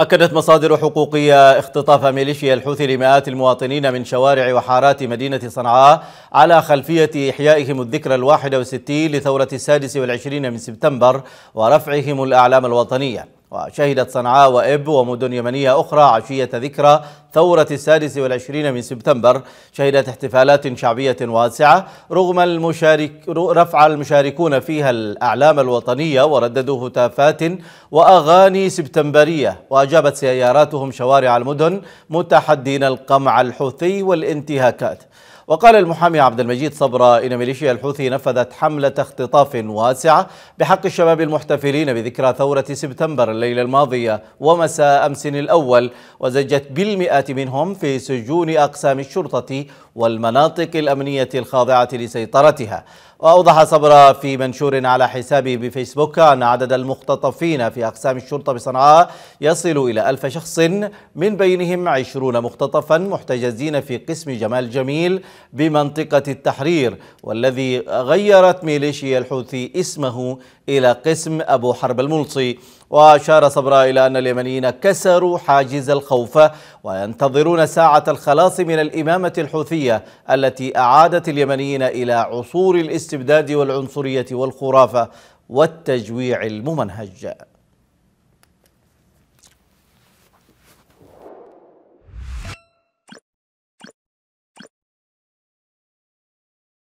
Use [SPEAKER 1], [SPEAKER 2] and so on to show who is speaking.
[SPEAKER 1] أكدت مصادر حقوقية اختطاف ميليشيا الحوثي لمئات المواطنين من شوارع وحارات مدينة صنعاء على خلفية إحيائهم الذكرى الواحد وستين لثورة السادس والعشرين من سبتمبر ورفعهم الأعلام الوطنية وشهدت صنعاء وإب ومدن يمنية أخرى عشية ذكرى ثورة السادس والعشرين من سبتمبر شهدت احتفالات شعبية واسعة رغم المشارك رفع المشاركون فيها الأعلام الوطنية ورددوا هتافات وأغاني سبتمبرية وأجابت سياراتهم شوارع المدن متحدين القمع الحوثي والانتهاكات وقال المحامي عبد المجيد صبرا إن ميليشيا الحوثي نفذت حملة اختطاف واسعة بحق الشباب المحتفلين بذكرى ثورة سبتمبر الليلة الماضية ومساء أمس الأول وزجت بالمئات منهم في سجون أقسام الشرطة والمناطق الأمنية الخاضعة لسيطرتها وأوضح صبرا في منشور على حسابه بفيسبوك أن عدد المختطفين في أقسام الشرطة بصنعاء يصل إلى ألف شخص من بينهم عشرون مختطفا محتجزين في قسم جمال جميل بمنطقة التحرير والذي غيرت ميليشيا الحوثي اسمه إلى قسم أبو حرب الملصي وأشار صبرا إلى أن اليمنيين كسروا حاجز الخوف وينتظرون ساعة الخلاص من الإمامة الحوثية التي أعادت اليمنيين إلى عصور الاستبداد والعنصرية والخرافة والتجويع الممنهج